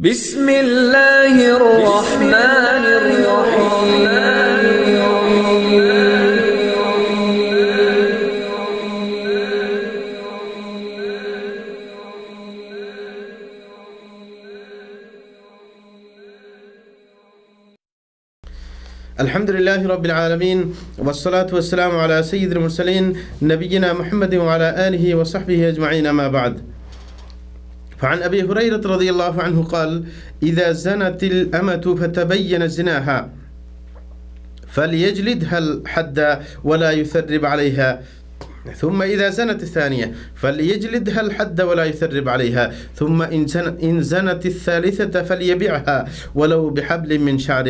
بسم الله الرحمن الرحيم الحمد لله رب العالمين والصلاة والسلام على سيد المرسلين نبينا محمد وعلى آله وصحبه أجمعين ما بعد فعن أبي هريرة رضي الله عنه قال إذا زنت الأمة فتبين زناها فليجلدها الحد ولا يثرب عليها ثم إذا زنت الثانية فليجلدها الحد ولا يثرب عليها ثم إن زنت الثالثة فليبيعها ولو بحبل من شعر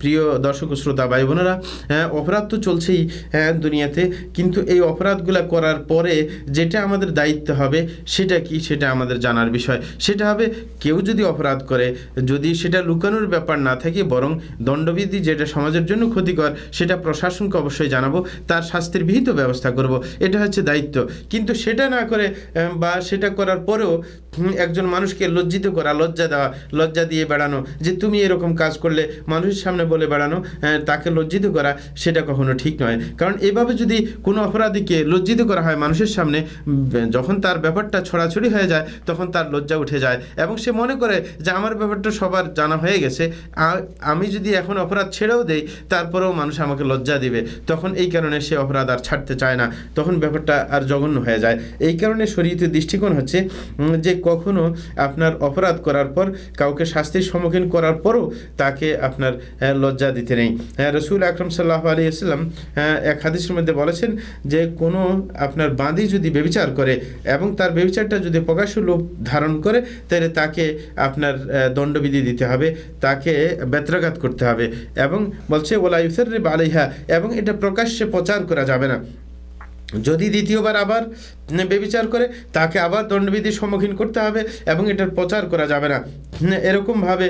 প্রিয় দর্শক শ্রোতা ভাই বোনেরা হ্যাঁ, অপরাধ তো চলছেই হ্যাঁ দুনিয়াতে কিন্তু এই অপরাধগুলো করার পরে যেটা আমাদের দায়িত্ব হবে সেটা কি সেটা আমাদের জানার বিষয় সেটা হবে কেউ যদি অপরাধ করে যদি সেটা লুকানোর ব্যাপার না থাকে বরং দণ্ডবিধি যেটা সমাজের জন্য ক্ষতিকর সেটা প্রশাসনকে অবশ্যই জানাবো তার শাস্তির বিহিত ব্যবস্থা করব এটা হচ্ছে দায়িত্ব কিন্তু সেটা না করে বা সেটা করার পরেও একজন মানুষকে লজ্জিত করা লজ্জা দেওয়া লজ্জা দিয়ে বেড়ানো যে তুমি এরকম কাজ করলে মানুষের সামনে বলে বেড়ানো হ্যাঁ, তাকে লজ্জিত করা সেটা কখনো ঠিক নয় কারণ এভাবে যদি কোনো অপরাধীকে লজ্জিত করা হয় মানুষের সামনে যখন তার ব্যাপারটা ছড়াছড়ি হয়ে যায় তখন তার লজ্জা উঠে যায় এবং সে মনে করে যে আমার ব্যাপারটা সবার জানা হয়ে গেছে আমি যদি এখন অপরাধ ছেড়েও দেই তারপরেও মানুষ আমাকে লজ্জা দিবে তখন এই কারণে সে অপরাধ আর ছাড়তে চায় না তখন ব্যাপারটা আর জঘন্য হয়ে যায় এই কারণে শরীরের দৃষ্টিকোণ হচ্ছে যে কখনো আপনার অপরাধ করার পর কাউকে শাস্তির সম্মুখীন করার পরও তাকে আপনার লজ্জা দিতে নেই হ্যাঁ, রসুল আকরম সাল্লাহ আলী ইসলাম হ্যাঁ, এক হাদিসের মধ্যে বলেছেন যে কোনো আপনার বাঁধি যদি বেবিচার করে এবং তার বেবিচারটা যদি প্রকাশ্য লোভ ধারণ করে তাহলে তাকে আপনার দণ্ডবিধি দিতে হবে তাকে ব্যত্রাঘাত করতে হবে এবং বলছে ওলা ইউসের বালিহা এবং এটা প্রকাশ্যে প্রচার করা যাবে না যদি দ্বিতীয়বার আবার বেবিচার করে তাকে আবার দণ্ডবিধির সম্মুখীন করতে হবে এবং এটার প্রচার করা যাবে না এরকমভাবে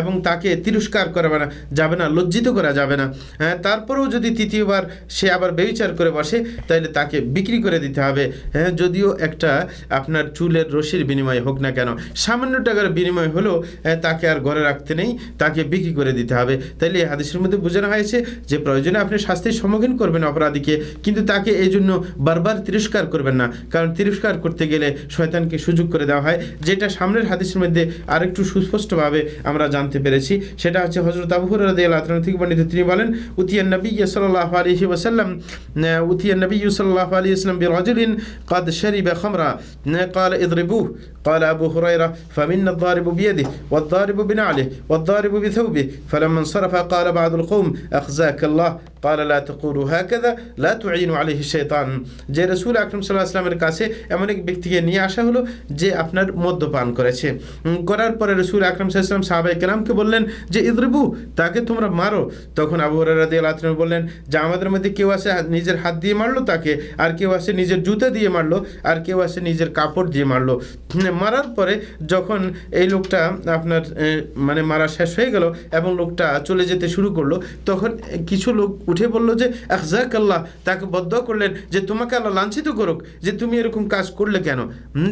এবং তাকে তিরস্কার করা না যাবে না লজ্জিত করা যাবে না হ্যাঁ তারপরেও যদি তৃতীয়বার সে আবার বেবিচার করে বসে তাহলে তাকে বিক্রি করে দিতে হবে হ্যাঁ যদিও একটা আপনার চুলের রশির বিনিময় হোক না কেন সামান্য টাকার বিনিময় হলেও হ্যাঁ, তাকে আর ঘরে রাখতে নেই তাকে বিক্রি করে দিতে হবে তাইলে এই হাদিসের মধ্যে বোঝানো হয়েছে যে প্রয়োজনে আপনি শাস্তির সম্মুখীন করবেন অপরাধীকে কিন্তু তাকে এই জন্য বারবার তিরস্কার করবেন না কারণ তিরস্কার করতে গেলে শয়তানকে সুযোগ করে দেওয়া হয় যেটা সামনের হাদিসের মধ্যে আর আরেকটু সুস্পষ্টভাবে আমরা জানতে পেরেছি সেটা হচ্ছে হজরত আবুহুর রাজি আল্লাহ থেকে বর্ণিত তিনি বলেন উতিয়ান নবী সাল্লাহ আলহি ওসাল্লাম উতিয়ান নবী সাল্লাহ আলী ইসলাম برجل قد شرب خمرا قال اضربوه قال أبو هريرة فمنا الضارب بيده والضارب بنعله والضارب بثوبه فلما انصرف قال بعض القوم أخزاك الله قال لا تقولوا هكذا لا تعين عليه الشيطان যে রসুল আকরম সাল্লাহ আসলামের কাছে এমন এক ব্যক্তিকে নিয়ে আসা হলো যে আপনার মদ্যপান করেছে করার পরে রসুল আকরম সাল্লাম সাহাবাই কেলামকে বললেন যে ইদরিবু তাকে তোমরা মারো তখন আবু রাদি আল্লাহ বললেন যে আমাদের মধ্যে কেউ আসে নিজের হাত দিয়ে মারলো তাকে আর কেউ আসে নিজের জুতো দিয়ে মারলো আর কেউ আসে নিজের কাপড় দিয়ে মারলো মারার পরে যখন এই লোকটা আপনার মানে মারা শেষ হয়ে গেল এবং লোকটা চলে যেতে শুরু করলো তখন কিছু লোক উঠে বলল যে আহজাক আল্লাহ তাকে বদ্ধ করলেন যে তোমাকে আল্লাহ লাঞ্ছিত করুক যে তুমি এরকম কাজ করলে কেন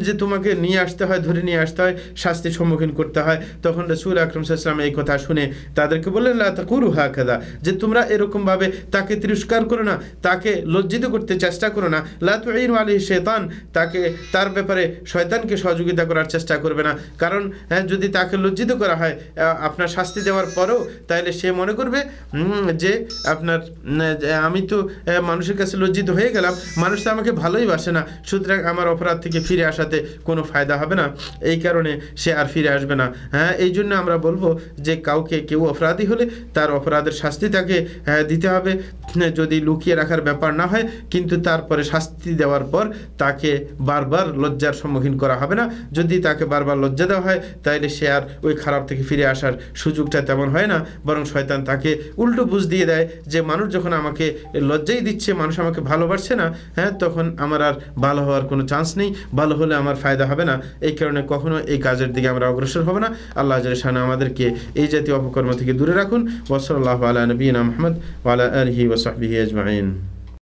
যে তোমাকে নিয়ে আসতে হয় ধরে নিয়ে আসতে হয় শাস্তির সম্মুখীন করতে হয় তখন রসুল আকরম সাল্লাম এই কথা শুনে তাদেরকে বললেন তা করু হা খাদা যে তোমরা এরকমভাবে তাকে তিরস্কার করো না তাকে লজ্জিত করতে চেষ্টা করো না লাতুইন আলী শেতান তাকে তার ব্যাপারে শয়তানকে সহযোগিতা করার চেষ্টা করবে না কারণ হ্যাঁ, যদি তাকে লজ্জিত করা হয় আপনার শাস্তি দেওয়ার পরেও তাহলে সে মনে করবে যে আপনার আমি তো মানুষের কাছে লজ্জিত হয়ে গেলাম মানুষ তো আমাকে ভালোই বাসে না সুতরাং আমার অপরাধ থেকে ফিরে আসাতে কোনো ফায়দা হবে না এই কারণে সে আর ফিরে আসবে না হ্যাঁ এই জন্য আমরা বলবো যে কাউকে কেউ অপরাধী হলে তার অপরাধের শাস্তি তাকে দিতে হবে যদি লুকিয়ে রাখার ব্যাপার না হয় কিন্তু তারপরে শাস্তি দেওয়ার পর তাকে বারবার লজ্জার সম্মুখীন করা হবে না যদি তাকে বারবার লজ্জা দেওয়া হয় তাহলে সে আর ওই খারাপ থেকে ফিরে আসার সুযোগটা তেমন হয় না বরং শয়তান তাকে উল্টো বুঝ দিয়ে দেয় যে মানুষ মানুষ যখন আমাকে লজ্জাই দিচ্ছে মানুষ আমাকে ভালোবাসছে না হ্যাঁ তখন আমার আর ভালো হওয়ার কোনো চান্স নেই ভালো হলে আমার ফায়দা হবে না এই কারণে কখনো এই কাজের দিকে আমরা অগ্রসর হব না আল্লাহ জাহানা আমাদেরকে এই জাতীয় অপকর্ম থেকে দূরে রাখুন ওসল আল্লাহ আলা নবীন আহমদ ওয়ালা আলহি ওসাহবিহি আজমাইন